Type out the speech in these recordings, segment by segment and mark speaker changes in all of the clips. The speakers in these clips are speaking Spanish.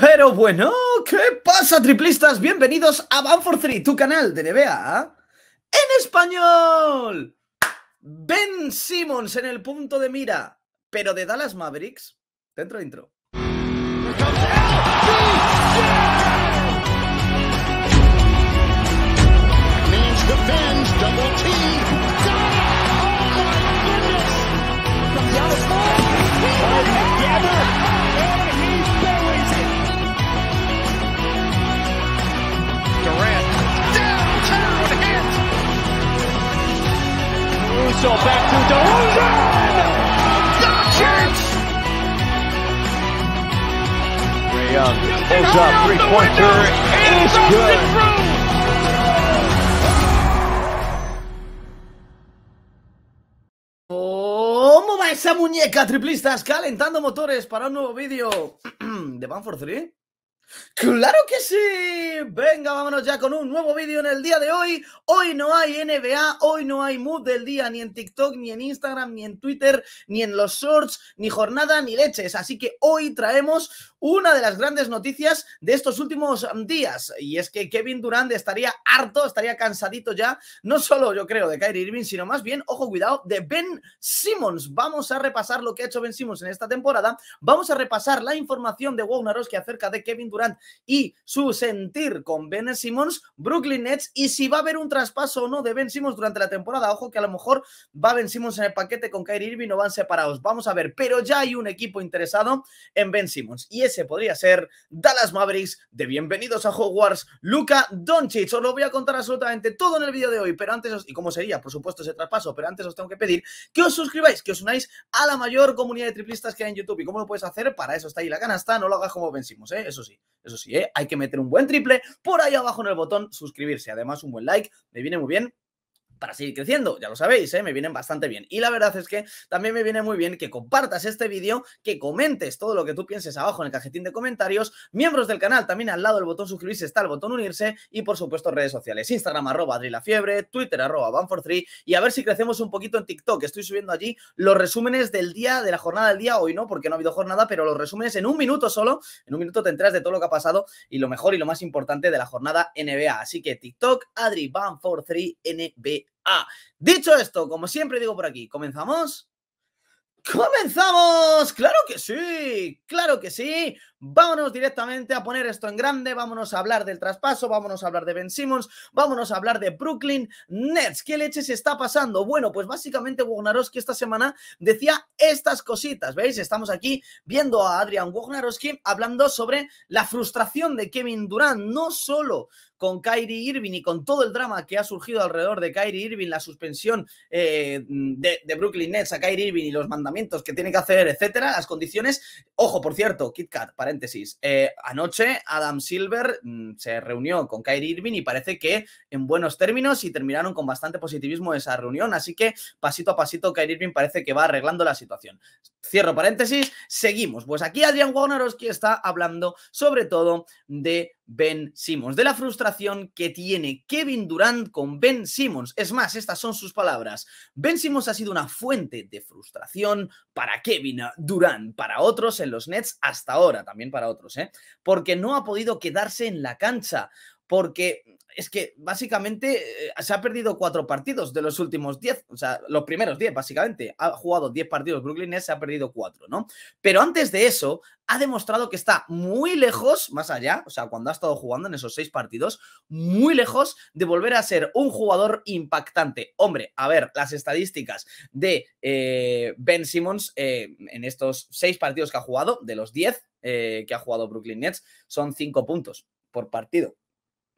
Speaker 1: Pero bueno, ¿qué pasa, triplistas? Bienvenidos a Ban for tu canal de NBA en español. Ben Simmons en el punto de mira, pero de Dallas Mavericks. Dentro, intro. ¿Cómo va esa muñeca, triplistas? Calentando motores para un nuevo vídeo de Banford 3. Claro que sí. Venga, vámonos ya con un nuevo vídeo en el día de hoy. Hoy no hay NBA, hoy no hay mood del día, ni en TikTok, ni en Instagram, ni en Twitter, ni en los shorts, ni jornada, ni leches. Así que hoy traemos una de las grandes noticias de estos últimos días. Y es que Kevin Durant estaría harto, estaría cansadito ya, no solo yo creo de Kyrie Irving, sino más bien, ojo, cuidado, de Ben Simmons. Vamos a repasar lo que ha hecho Ben Simmons en esta temporada. Vamos a repasar la información de que acerca de Kevin Durant Durant y su sentir con Ben Simmons, Brooklyn Nets y si va a haber un traspaso o no de Ben Simmons durante la temporada. Ojo que a lo mejor va Ben Simmons en el paquete con Kyrie Irving o van separados. Vamos a ver, pero ya hay un equipo interesado en Ben Simmons y ese podría ser Dallas Mavericks de Bienvenidos a Hogwarts, Luca Doncic. Os lo voy a contar absolutamente todo en el vídeo de hoy, pero antes, y cómo sería, por supuesto, ese traspaso, pero antes os tengo que pedir que os suscribáis, que os unáis a la mayor comunidad de triplistas que hay en YouTube. ¿Y cómo lo puedes hacer? Para eso está ahí la canasta, no lo hagas como vencimos, ¿eh? eso sí. Eso sí, ¿eh? hay que meter un buen triple por ahí abajo en el botón suscribirse. Además, un buen like, me viene muy bien para seguir creciendo, ya lo sabéis, ¿eh? me vienen bastante bien. Y la verdad es que también me viene muy bien que compartas este vídeo, que comentes todo lo que tú pienses abajo en el cajetín de comentarios, miembros del canal, también al lado del botón suscribirse está el botón unirse y por supuesto redes sociales, Instagram arroba fiebre Twitter arroba for three y a ver si crecemos un poquito en TikTok, estoy subiendo allí los resúmenes del día, de la jornada del día, hoy no, porque no ha habido jornada, pero los resúmenes en un minuto solo, en un minuto te enteras de todo lo que ha pasado y lo mejor y lo más importante de la jornada NBA, así que TikTok, Adri banfor three NBA. Ah, Dicho esto, como siempre digo por aquí, ¿comenzamos? ¡Comenzamos! ¡Claro que sí! ¡Claro que sí! Vámonos directamente a poner esto en grande, vámonos a hablar del traspaso, vámonos a hablar de Ben Simmons, vámonos a hablar de Brooklyn Nets. ¿Qué leche se está pasando? Bueno, pues básicamente Wojnarowski esta semana decía estas cositas, ¿veis? Estamos aquí viendo a Adrian Wojnarowski hablando sobre la frustración de Kevin Durant, no solo con Kyrie Irving y con todo el drama que ha surgido alrededor de Kyrie Irving, la suspensión eh, de, Brooklyn Nets a Kyrie Irving y los mandamientos que tiene que hacer, etcétera, las condiciones. Ojo, por cierto, Kat, paréntesis. Eh, anoche Adam Silver mm, se reunió con Kyrie Irving y parece que en buenos términos y terminaron con bastante positivismo esa reunión. Así que pasito a pasito, Kyrie Irving parece que va arreglando la situación. Cierro paréntesis, seguimos. Pues aquí Adrián que está hablando sobre todo de Ben Simmons, de la frustración que tiene Kevin Durant con Ben Simmons. Es más, estas son sus palabras. Ben Simmons ha sido una fuente de frustración para Kevin Durant, para otros en los Nets hasta ahora, también para otros, ¿eh? porque no ha podido quedarse en la cancha, porque es que básicamente eh, se ha perdido cuatro partidos de los últimos diez, o sea, los primeros diez, básicamente. Ha jugado diez partidos Brooklyn Nets, se ha perdido cuatro, ¿no? Pero antes de eso, ha demostrado que está muy lejos, más allá, o sea, cuando ha estado jugando en esos seis partidos, muy lejos de volver a ser un jugador impactante. Hombre, a ver, las estadísticas de eh, Ben Simmons eh, en estos seis partidos que ha jugado, de los diez que ha jugado Brooklyn Nets, son cinco puntos por partido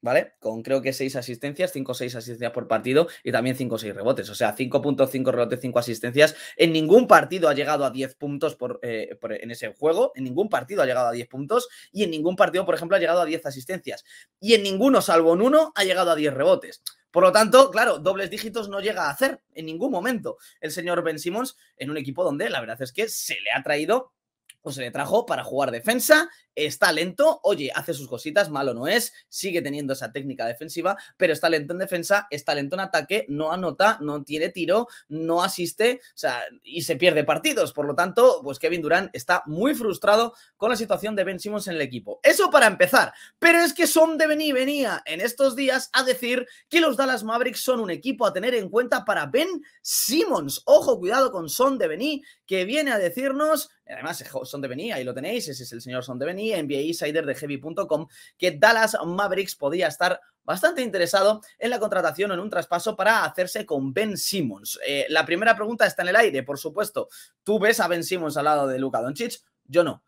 Speaker 1: ¿vale? Con creo que 6 asistencias, 5 o 6 asistencias por partido y también 5 o 6 rebotes. O sea, 5.5 rebotes, 5 asistencias. En ningún partido ha llegado a 10 puntos eh, por, en ese juego. En ningún partido ha llegado a 10 puntos y en ningún partido, por ejemplo, ha llegado a 10 asistencias. Y en ninguno, salvo en uno, ha llegado a 10 rebotes. Por lo tanto, claro, dobles dígitos no llega a hacer en ningún momento el señor Ben Simmons en un equipo donde la verdad es que se le ha traído o se le trajo para jugar defensa está lento, oye, hace sus cositas, malo no es, sigue teniendo esa técnica defensiva, pero está lento en defensa, está lento en ataque, no anota, no tiene tiro, no asiste, o sea, y se pierde partidos. Por lo tanto, pues Kevin Durant está muy frustrado con la situación de Ben Simmons en el equipo. Eso para empezar, pero es que Son de Bení venía en estos días a decir que los Dallas Mavericks son un equipo a tener en cuenta para Ben Simmons. Ojo, cuidado con Son de Bení, que viene a decirnos, además, eh, Son de Bení, ahí lo tenéis, ese es el señor Son de Bení, NBA Insider de Heavy.com que Dallas Mavericks podía estar bastante interesado en la contratación en un traspaso para hacerse con Ben Simmons. Eh, la primera pregunta está en el aire, por supuesto. ¿Tú ves a Ben Simmons al lado de Luka Doncic? Yo no.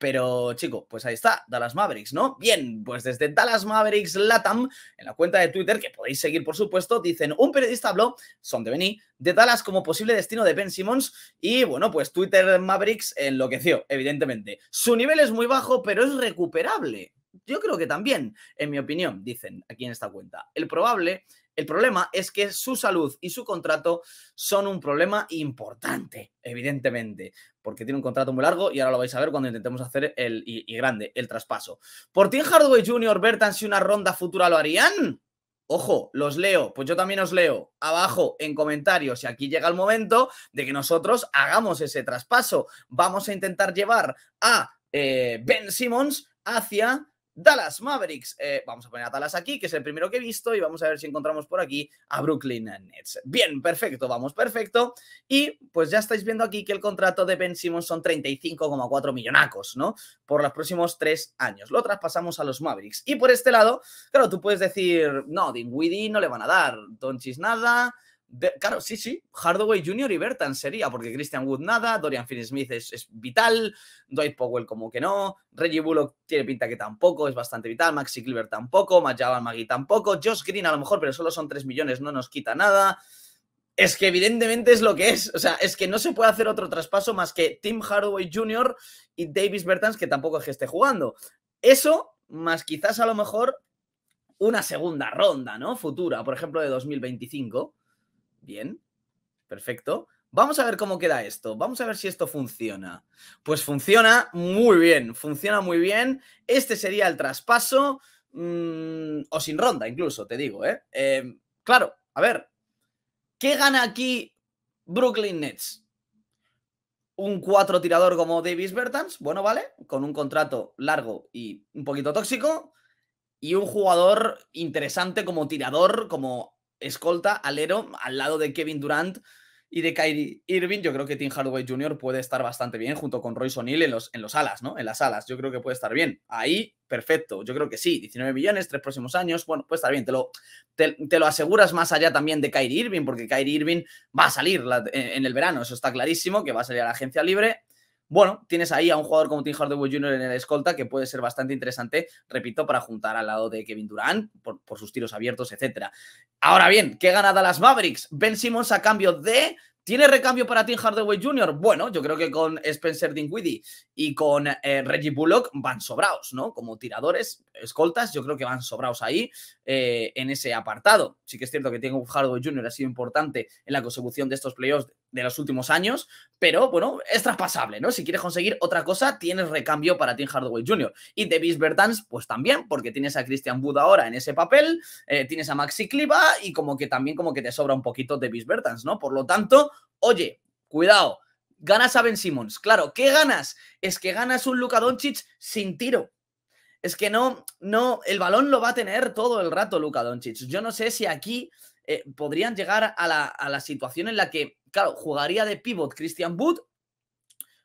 Speaker 1: Pero, chico, pues ahí está, Dallas Mavericks, ¿no? Bien, pues desde Dallas Mavericks Latam, en la cuenta de Twitter, que podéis seguir, por supuesto, dicen, un periodista habló, son de Bení, de Dallas como posible destino de Ben Simmons, y bueno, pues Twitter Mavericks enloqueció, evidentemente. Su nivel es muy bajo, pero es recuperable. Yo creo que también, en mi opinión, dicen aquí en esta cuenta. El probable el problema es que su salud y su contrato son un problema importante, evidentemente, porque tiene un contrato muy largo y ahora lo vais a ver cuando intentemos hacer el y, grande, el traspaso. ¿Por Tim Hardway Jr., Bertan si una ronda futura lo harían? Ojo, los leo, pues yo también os leo abajo en comentarios y aquí llega el momento de que nosotros hagamos ese traspaso. Vamos a intentar llevar a eh, Ben Simmons hacia Dallas Mavericks. Eh, vamos a poner a Dallas aquí, que es el primero que he visto, y vamos a ver si encontramos por aquí a Brooklyn Nets. Bien, perfecto, vamos, perfecto. Y pues ya estáis viendo aquí que el contrato de Ben Simmons son 35,4 millonacos, ¿no? Por los próximos tres años. Lo traspasamos a los Mavericks. Y por este lado, claro, tú puedes decir, no, Dinwiddie no le van a dar, Donchis nada, claro, sí, sí, Hardaway Jr. y Bertans sería, porque Christian Wood nada, Dorian Finney-Smith es, vital, Dwight Powell como que no, Reggie Bullock tiene pinta que tampoco, es bastante vital, Maxi Cleaver tampoco, Majalan Magui tampoco, Josh Green a lo mejor, pero solo son 3 millones, no nos quita nada. Es que evidentemente es lo que es, o sea, es que no se puede hacer otro traspaso más que Tim Hardaway Jr. y Davis Bertans, que tampoco es que esté jugando. Eso, más quizás a lo mejor una segunda ronda, ¿no? Futura, por ejemplo, de 2025 Bien, perfecto. Vamos a ver cómo queda esto. Vamos a ver si esto funciona. Pues funciona muy bien, funciona muy bien. Este sería el traspaso mm, o sin ronda, incluso, te digo, ¿eh? Em, claro, a ver, ¿qué gana aquí Brooklyn Nets? Un cuatro tirador como Davis Bertans, bueno, vale, con un contrato largo y un poquito tóxico, y un jugador interesante como tirador, como escolta, alero, al lado de Kevin Durant y de Kyrie Irving. Yo creo que Tim Hardaway Jr. puede estar bastante bien junto con Royce O'Neill en los, en los alas, ¿no? En las alas. Yo creo que puede estar bien. Ahí, perfecto. Yo creo que sí. 19 millones, tres próximos años. Bueno, puede estar bien. Te lo, te, lo aseguras más allá también de Kyrie Irving, porque Kyrie Irving va a salir en el verano. Eso está clarísimo, que va a salir a la agencia libre bueno, tienes ahí a un jugador como Tim Hardaway Jr. en el escolta que puede ser bastante interesante, repito, para juntar al lado de Kevin Durant por, sus tiros abiertos, etc. Ahora bien, ¿qué ganada las Mavericks? Ben Simmons a cambio de... ¿Tiene recambio para Tim Hardaway Jr.? Bueno, yo creo que con Spencer Dinwiddie y con eh, Reggie Bullock van sobrados, ¿no? Como tiradores, escoltas, yo creo que van sobrados ahí eh, en ese apartado. Sí que es cierto que Tim Hardaway Jr. ha sido importante en la consecución de estos playoffs de los últimos años, pero bueno, es traspasable, ¿no? Si quieres conseguir otra cosa, tienes recambio para Tim Hardaway Jr. Y Davis Bertans, pues también, porque tienes a Christian Buda ahora en ese papel, eh, tienes a Maxi Cliva y como que también como que te sobra un poquito Davis Bertans, ¿no? Por lo tanto, oye, cuidado, ganas a Ben Simmons. Claro, ¿qué ganas? Es que ganas un Luka Doncic sin tiro. Es que no, no, el balón lo va a tener todo el rato Luka Doncic. Yo no sé si aquí eh, podrían llegar a la, situación en la que, claro, jugaría de pivot Christian Wood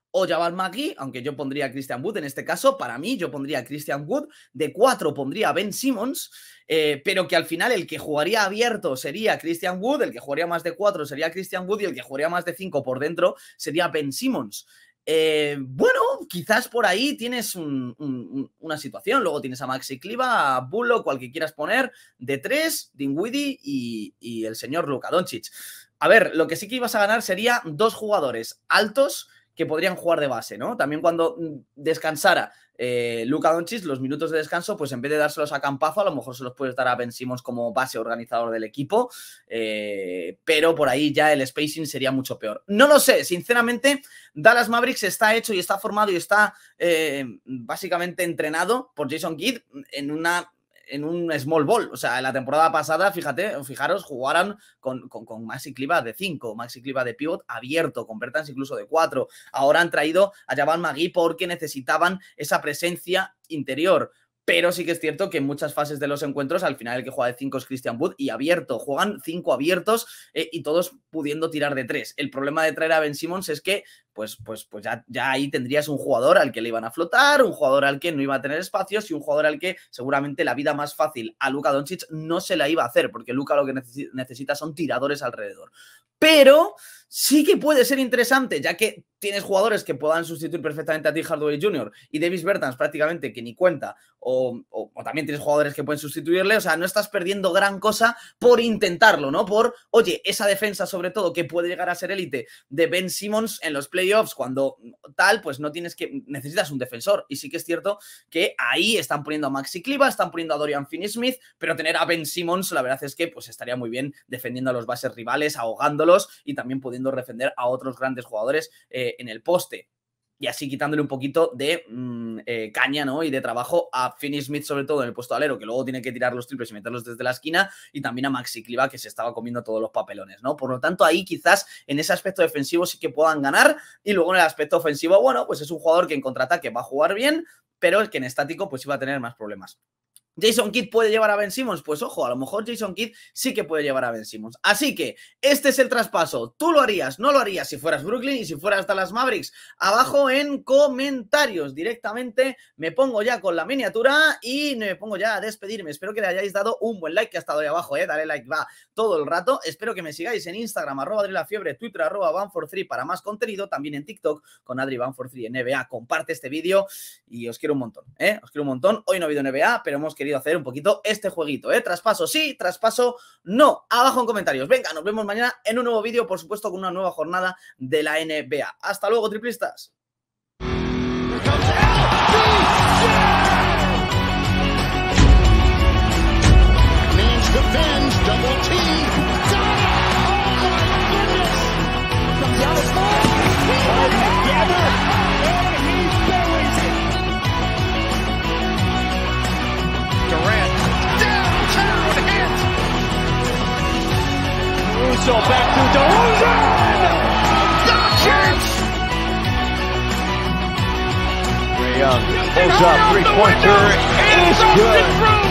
Speaker 1: o Jabal Magui, aunque yo pondría a Christian Wood en este caso, para mí yo pondría a Christian Wood, de cuatro pondría a Ben Simmons, eh, pero que al final el que jugaría abierto sería Christian Wood, el que jugaría más de cuatro sería Christian Wood y el que jugaría más de cinco por dentro sería Ben Simmons. Eh, bueno, quizás por ahí tienes una situación. Luego tienes a Maxi Cliva, a Bullo, cualquiera que quieras poner, de tres, Dinwiddie y, el señor Luka Doncic. A ver, lo que sí que ibas a ganar sería dos jugadores altos que podrían jugar de base, ¿no? También cuando mm, descansara eh, Luca Doncic, los minutos de descanso, pues en vez de dárselos a Campazo, a lo mejor se los puede dar a Ben Simmons como base organizador del equipo, eh, pero por ahí ya el spacing sería mucho peor. No lo sé, sinceramente, Dallas Mavericks está hecho y está formado y está eh, básicamente entrenado por Jason Kidd en una en un small ball. O sea, la temporada pasada, fíjate, fijaros, jugaron con, con, con Maxi Cliva de 5, Maxi Cliva de pivot abierto, con Bertans incluso de 4. Ahora han traído a Javan Magui porque necesitaban esa presencia interior pero sí que es cierto que en muchas fases de los encuentros, al final el que juega de 5 es Christian Wood y abierto, juegan cinco abiertos eh, y todos pudiendo tirar de tres. El problema de traer a Ben Simmons es que, pues, pues, pues ya, ya ahí tendrías un jugador al que le iban a flotar, un jugador al que no iba a tener espacios y un jugador al que seguramente la vida más fácil a Luka Doncic no se la iba a hacer, porque Luka lo que necesita son tiradores alrededor. Pero sí que puede ser interesante, ya que tienes jugadores que puedan sustituir perfectamente a ti Hardaway Jr. y Davis Bertans prácticamente que ni cuenta, o, también tienes jugadores que pueden sustituirle, o sea, no estás perdiendo gran cosa por intentarlo, ¿no? Por, oye, esa defensa sobre todo que puede llegar a ser élite de Ben Simmons en los playoffs, cuando tal, pues no tienes que, necesitas un defensor, y sí que es cierto que ahí están poniendo a Maxi Cliva, están poniendo a Dorian Finney-Smith, pero tener a Ben Simmons, la verdad es que pues estaría muy bien defendiendo a los bases rivales, ahogándolos y también pudiendo defender a otros grandes jugadores eh, en el poste. Y así quitándole un poquito de mm, eh, caña, ¿no? Y de trabajo a Finney Smith, sobre todo en el puesto de alero, que luego tiene que tirar los triples y meterlos desde la esquina, y también a Maxi Cliva, que se estaba comiendo todos los papelones, ¿no? Por lo tanto, ahí quizás en ese aspecto defensivo sí que puedan ganar, y luego en el aspecto ofensivo, bueno, pues es un jugador que en contraataque va a jugar bien, pero el que en estático pues iba a tener más problemas. Jason Kidd puede llevar a Ben Simmons. Pues ojo, a lo mejor Jason Kidd sí que puede llevar a Ben Simmons. Así que este es el traspaso. Tú lo harías, no lo harías si fueras Brooklyn y si fueras las Mavericks. Abajo en comentarios directamente me pongo ya con la miniatura y me pongo ya a despedirme. Espero que le hayáis dado un buen like que ha estado ahí abajo, ¿eh? Dale like, va todo el rato. Espero que me sigáis en Instagram, arroba Adri la fiebre, Twitter, arroba van for para más contenido. También en TikTok con Adri van for NBA. Comparte este vídeo y os quiero un montón, ¿eh? Os quiero un montón. Hoy no ha habido NBA, pero hemos querido hacer un poquito este jueguito, ¿eh? Traspaso sí, traspaso no. Abajo en comentarios. Venga, nos vemos mañana en un nuevo vídeo, por supuesto, con una nueva jornada de la NBA. Hasta luego, triplistas. Bledsoe back to DeRozan! Doncic! Ray Young pulls up, three-pointer is good!